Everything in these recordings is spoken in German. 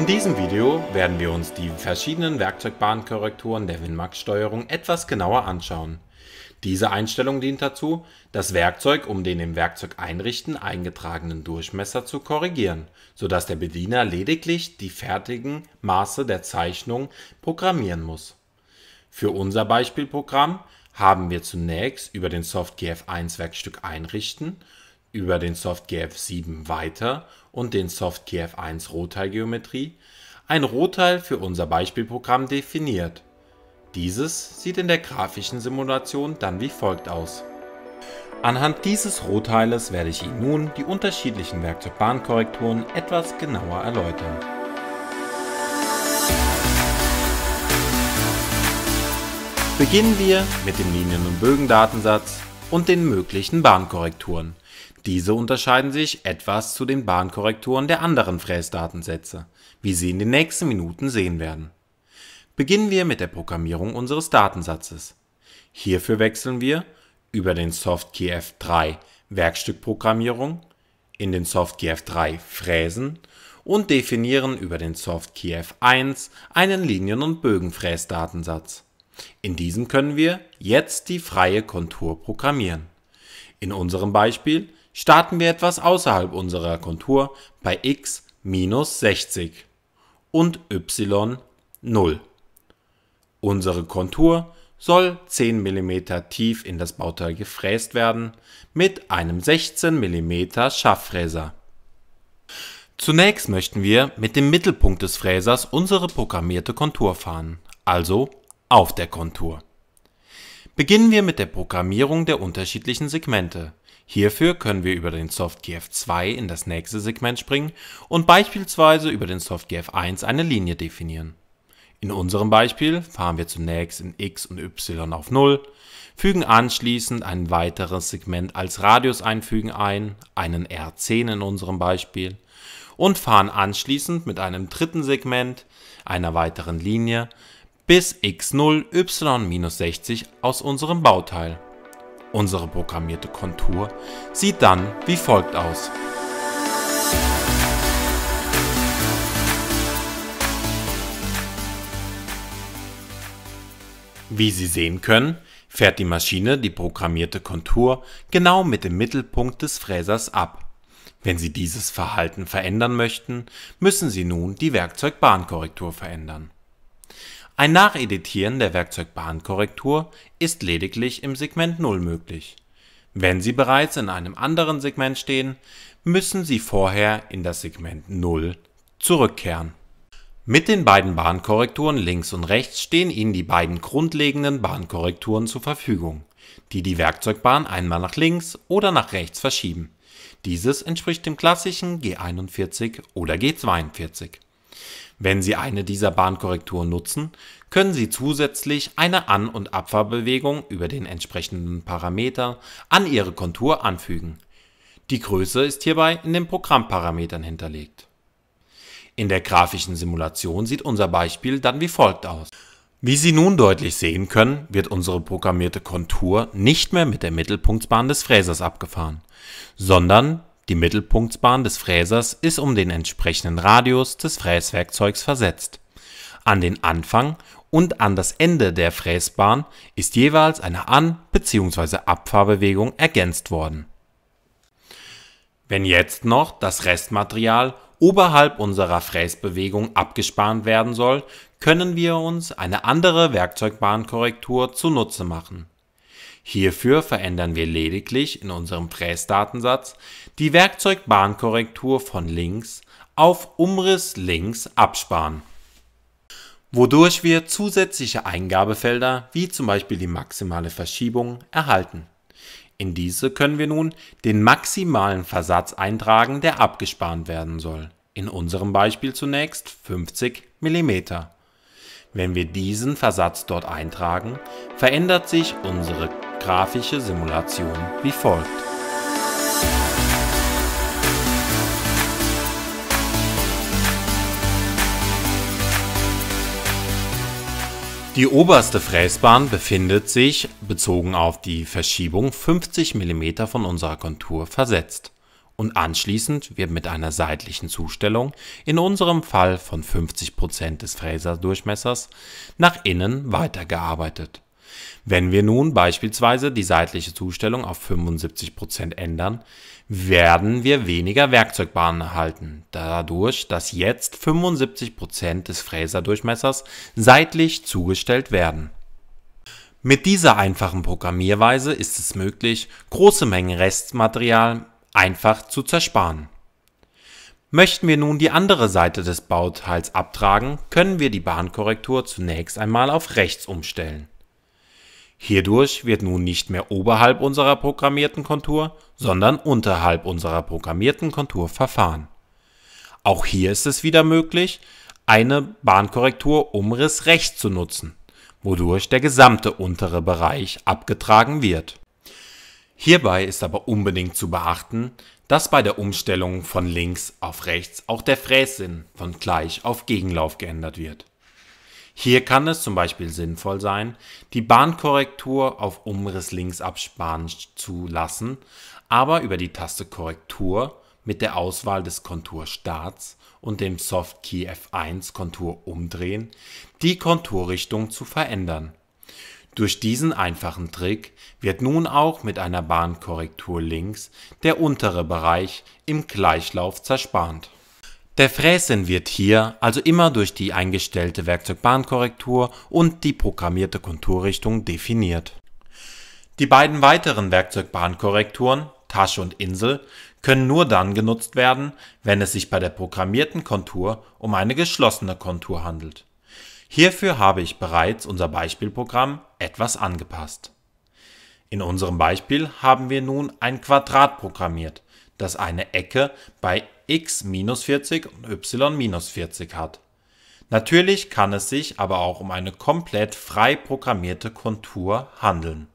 In diesem Video werden wir uns die verschiedenen Werkzeugbahnkorrekturen der Winmax-Steuerung etwas genauer anschauen. Diese Einstellung dient dazu, das Werkzeug um den im Werkzeug einrichten eingetragenen Durchmesser zu korrigieren, sodass der Bediener lediglich die fertigen Maße der Zeichnung programmieren muss. Für unser Beispielprogramm haben wir zunächst über den Soft GF1 Werkstück einrichten über den SoftGF 7 weiter und den SoftGF 1 Rohteilgeometrie ein Rohteil für unser Beispielprogramm definiert. Dieses sieht in der grafischen Simulation dann wie folgt aus. Anhand dieses Rohteiles werde ich Ihnen nun die unterschiedlichen Werkzeugbahnkorrekturen etwas genauer erläutern. Beginnen wir mit dem Linien- und Bögendatensatz und den möglichen Bahnkorrekturen. Diese unterscheiden sich etwas zu den Bahnkorrekturen der anderen Fräsdatensätze, wie Sie in den nächsten Minuten sehen werden. Beginnen wir mit der Programmierung unseres Datensatzes. Hierfür wechseln wir über den Softkey F3 Werkstückprogrammierung in den Softkey F3 Fräsen und definieren über den Softkey F1 einen Linien- und Bögenfräsdatensatz. In diesem können wir jetzt die freie Kontur programmieren. In unserem Beispiel starten wir etwas außerhalb unserer Kontur bei x minus 60 und y 0. Unsere Kontur soll 10 mm tief in das Bauteil gefräst werden mit einem 16 mm Schafffräser. Zunächst möchten wir mit dem Mittelpunkt des Fräsers unsere programmierte Kontur fahren, also auf der Kontur. Beginnen wir mit der Programmierung der unterschiedlichen Segmente. Hierfür können wir über den SoftGF 2 in das nächste Segment springen und beispielsweise über den SoftGF 1 eine Linie definieren. In unserem Beispiel fahren wir zunächst in x und y auf 0, fügen anschließend ein weiteres Segment als Radius einfügen ein, einen R10 in unserem Beispiel, und fahren anschließend mit einem dritten Segment, einer weiteren Linie, bis x0, y-60 aus unserem Bauteil. Unsere programmierte Kontur sieht dann wie folgt aus. Wie Sie sehen können, fährt die Maschine die programmierte Kontur genau mit dem Mittelpunkt des Fräsers ab. Wenn Sie dieses Verhalten verändern möchten, müssen Sie nun die Werkzeugbahnkorrektur verändern. Ein Nacheditieren der Werkzeugbahnkorrektur ist lediglich im Segment 0 möglich. Wenn Sie bereits in einem anderen Segment stehen, müssen Sie vorher in das Segment 0 zurückkehren. Mit den beiden Bahnkorrekturen links und rechts stehen Ihnen die beiden grundlegenden Bahnkorrekturen zur Verfügung, die die Werkzeugbahn einmal nach links oder nach rechts verschieben. Dieses entspricht dem klassischen G41 oder G42. Wenn Sie eine dieser Bahnkorrekturen nutzen, können Sie zusätzlich eine An und Abfahrbewegung über den entsprechenden Parameter an Ihre Kontur anfügen. Die Größe ist hierbei in den Programmparametern hinterlegt. In der grafischen Simulation sieht unser Beispiel dann wie folgt aus. Wie Sie nun deutlich sehen können, wird unsere programmierte Kontur nicht mehr mit der Mittelpunktsbahn des Fräsers abgefahren, sondern die Mittelpunktbahn des Fräsers ist um den entsprechenden Radius des Fräswerkzeugs versetzt. An den Anfang und an das Ende der Fräsbahn ist jeweils eine An bzw. Abfahrbewegung ergänzt worden. Wenn jetzt noch das Restmaterial oberhalb unserer Fräsbewegung abgespannt werden soll, können wir uns eine andere Werkzeugbahnkorrektur zunutze machen Hierfür verändern wir lediglich in unserem Fräsdatensatz die Werkzeugbahnkorrektur von links auf Umriss links absparen, wodurch wir zusätzliche Eingabefelder wie zum Beispiel die maximale Verschiebung erhalten. In diese können wir nun den maximalen Versatz eintragen, der abgespannt werden soll. In unserem Beispiel zunächst 50 mm. Wenn wir diesen Versatz dort eintragen, verändert sich unsere grafische Simulation wie folgt. Die oberste Fräsbahn befindet sich, bezogen auf die Verschiebung, 50 mm von unserer Kontur versetzt und anschließend wird mit einer seitlichen Zustellung, in unserem Fall von 50% des Fräserdurchmessers, nach innen weitergearbeitet. Wenn wir nun beispielsweise die seitliche Zustellung auf 75% ändern, werden wir weniger Werkzeugbahnen erhalten, dadurch, dass jetzt 75% des Fräserdurchmessers seitlich zugestellt werden. Mit dieser einfachen Programmierweise ist es möglich, große Mengen Restmaterial einfach zu zersparen. Möchten wir nun die andere Seite des Bauteils abtragen, können wir die Bahnkorrektur zunächst einmal auf rechts umstellen. Hierdurch wird nun nicht mehr oberhalb unserer programmierten Kontur, sondern unterhalb unserer programmierten Kontur verfahren. Auch hier ist es wieder möglich, eine Bahnkorrektur Umriss rechts zu nutzen, wodurch der gesamte untere Bereich abgetragen wird. Hierbei ist aber unbedingt zu beachten, dass bei der Umstellung von links auf rechts auch der Frässinn von Gleich auf Gegenlauf geändert wird hier kann es zum Beispiel sinnvoll sein, die Bahnkorrektur auf Umriss links absparen zu lassen, aber über die Taste Korrektur mit der Auswahl des Konturstarts und dem Softkey F1 Kontur umdrehen, die Konturrichtung zu verändern. Durch diesen einfachen Trick wird nun auch mit einer Bahnkorrektur links der untere Bereich im Gleichlauf zerspannt der Fräsen wird hier also immer durch die eingestellte Werkzeugbahnkorrektur und die programmierte Konturrichtung definiert. Die beiden weiteren Werkzeugbahnkorrekturen Tasche und Insel können nur dann genutzt werden, wenn es sich bei der programmierten Kontur um eine geschlossene Kontur handelt. Hierfür habe ich bereits unser Beispielprogramm etwas angepasst. In unserem Beispiel haben wir nun ein Quadrat programmiert, das eine Ecke bei x 40 und y 40 hat. Natürlich kann es sich aber auch um eine komplett frei programmierte Kontur handeln.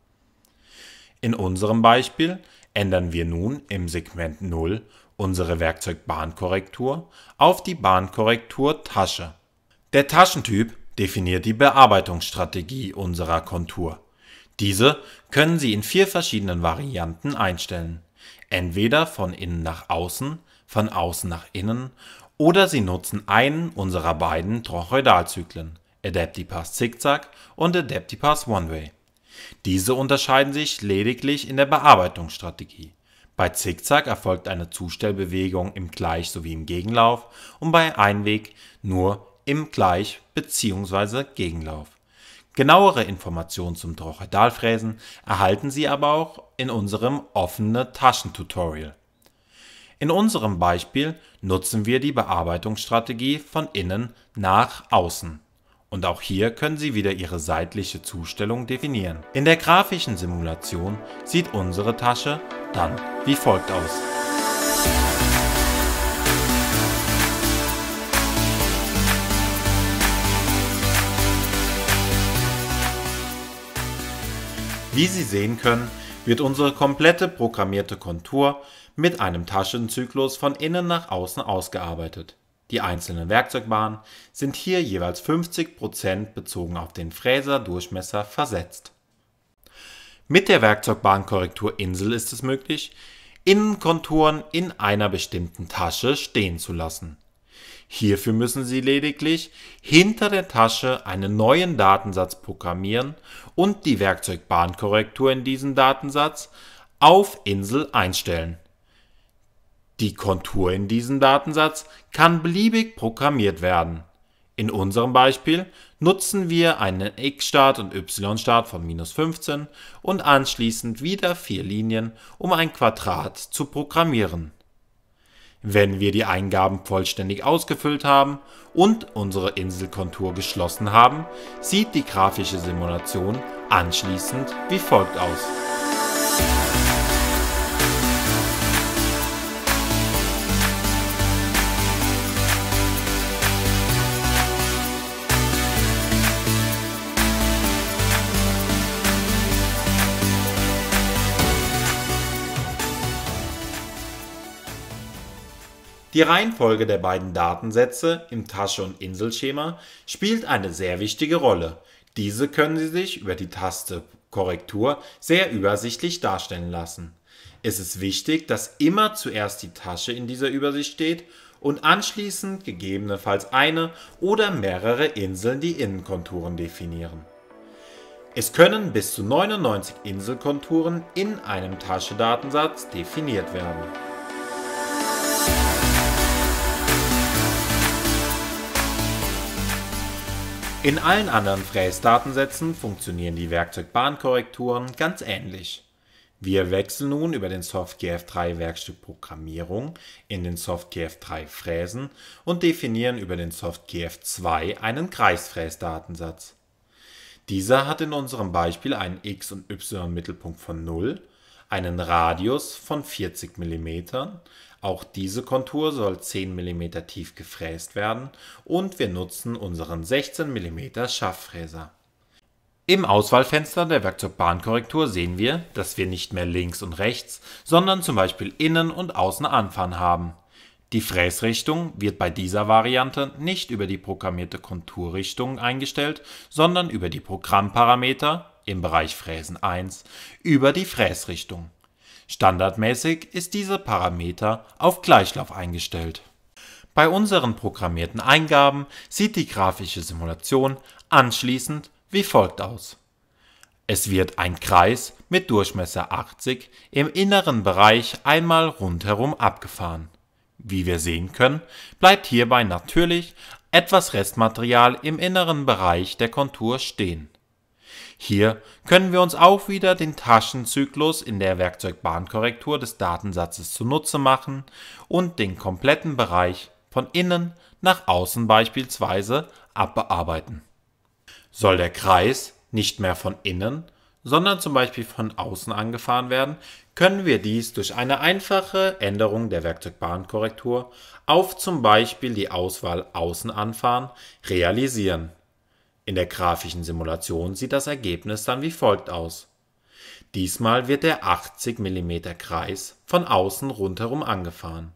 In unserem Beispiel ändern wir nun im Segment 0 unsere Werkzeugbahnkorrektur auf die Bahnkorrektur Tasche. Der Taschentyp definiert die Bearbeitungsstrategie unserer Kontur. Diese können Sie in vier verschiedenen Varianten einstellen entweder von innen nach außen, von außen nach innen oder sie nutzen einen unserer beiden Trochoidalzyklen, Adaptipass Zickzack und Adaptipass One-Way. Diese unterscheiden sich lediglich in der Bearbeitungsstrategie. Bei Zickzack erfolgt eine Zustellbewegung im Gleich- sowie im Gegenlauf und bei Einweg nur im Gleich- bzw. Gegenlauf Genauere Informationen zum Trochedalfräsen erhalten Sie aber auch in unserem Offene Taschentutorial. In unserem Beispiel nutzen wir die Bearbeitungsstrategie von innen nach außen. Und auch hier können Sie wieder Ihre seitliche Zustellung definieren. In der grafischen Simulation sieht unsere Tasche dann wie folgt aus. Wie Sie sehen können, wird unsere komplette programmierte Kontur mit einem Taschenzyklus von innen nach außen ausgearbeitet. Die einzelnen Werkzeugbahnen sind hier jeweils 50% bezogen auf den Fräserdurchmesser versetzt. Mit der Werkzeugbahnkorrektur Insel ist es möglich, Innenkonturen in einer bestimmten Tasche stehen zu lassen. Hierfür müssen Sie lediglich hinter der Tasche einen neuen Datensatz programmieren und die Werkzeugbahnkorrektur in diesem Datensatz auf Insel einstellen. Die Kontur in diesem Datensatz kann beliebig programmiert werden. In unserem Beispiel nutzen wir einen x-Start und y-Start von minus 15 und anschließend wieder vier Linien, um ein Quadrat zu programmieren wenn wir die Eingaben vollständig ausgefüllt haben und unsere Inselkontur geschlossen haben, sieht die grafische Simulation anschließend wie folgt aus. Die Reihenfolge der beiden Datensätze im Tasche und Inselschema spielt eine sehr wichtige Rolle. Diese können Sie sich über die Taste Korrektur sehr übersichtlich darstellen lassen. Es ist wichtig, dass immer zuerst die Tasche in dieser Übersicht steht und anschließend gegebenenfalls eine oder mehrere Inseln die Innenkonturen definieren. Es können bis zu 99 Inselkonturen in einem Taschedatensatz definiert werden. In allen anderen Fräsdatensätzen funktionieren die Werkzeugbahnkorrekturen ganz ähnlich. Wir wechseln nun über den SoftGF3 Werkstück Programmierung in den SoftGF3 Fräsen und definieren über den SoftGF2 einen Kreisfräsdatensatz. Dieser hat in unserem Beispiel einen x- und y-Mittelpunkt von 0 einen Radius von 40 mm, auch diese Kontur soll 10 mm tief gefräst werden und wir nutzen unseren 16 mm Schafffräser. Im Auswahlfenster der Werkzeugbahnkorrektur sehen wir, dass wir nicht mehr links und rechts, sondern zum Beispiel innen und außen anfahren haben. Die Fräsrichtung wird bei dieser Variante nicht über die programmierte Konturrichtung eingestellt, sondern über die Programmparameter im Bereich Fräsen 1 über die Fräsrichtung. Standardmäßig ist dieser Parameter auf Gleichlauf eingestellt. Bei unseren programmierten Eingaben sieht die grafische Simulation anschließend wie folgt aus. Es wird ein Kreis mit Durchmesser 80 im inneren Bereich einmal rundherum abgefahren. Wie wir sehen können, bleibt hierbei natürlich etwas Restmaterial im inneren Bereich der Kontur stehen. Hier können wir uns auch wieder den Taschenzyklus in der Werkzeugbahnkorrektur des Datensatzes zunutze machen und den kompletten Bereich von innen nach außen beispielsweise abbearbeiten. Soll der Kreis nicht mehr von innen, sondern zum Beispiel von außen angefahren werden, können wir dies durch eine einfache Änderung der Werkzeugbahnkorrektur auf zum Beispiel die Auswahl Außen anfahren realisieren. In der grafischen Simulation sieht das Ergebnis dann wie folgt aus. Diesmal wird der 80 mm Kreis von außen rundherum angefahren.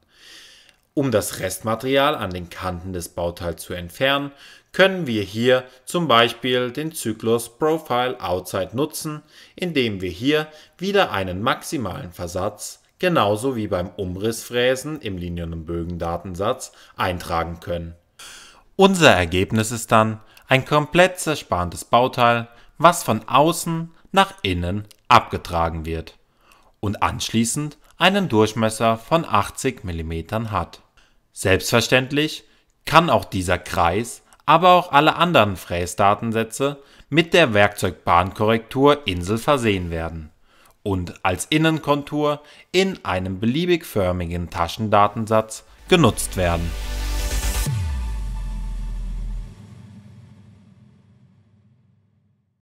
Um das Restmaterial an den Kanten des Bauteils zu entfernen, können wir hier zum Beispiel den Zyklus Profile Outside nutzen, indem wir hier wieder einen maximalen Versatz, genauso wie beim Umrissfräsen im Linien- und Bögendatensatz, eintragen können. Unser Ergebnis ist dann ein komplett zersparendes Bauteil, was von außen nach innen abgetragen wird und anschließend einen Durchmesser von 80 mm hat. Selbstverständlich kann auch dieser Kreis, aber auch alle anderen Fräsdatensätze mit der Werkzeugbahnkorrektur Insel versehen werden und als Innenkontur in einem beliebig förmigen Taschendatensatz genutzt werden.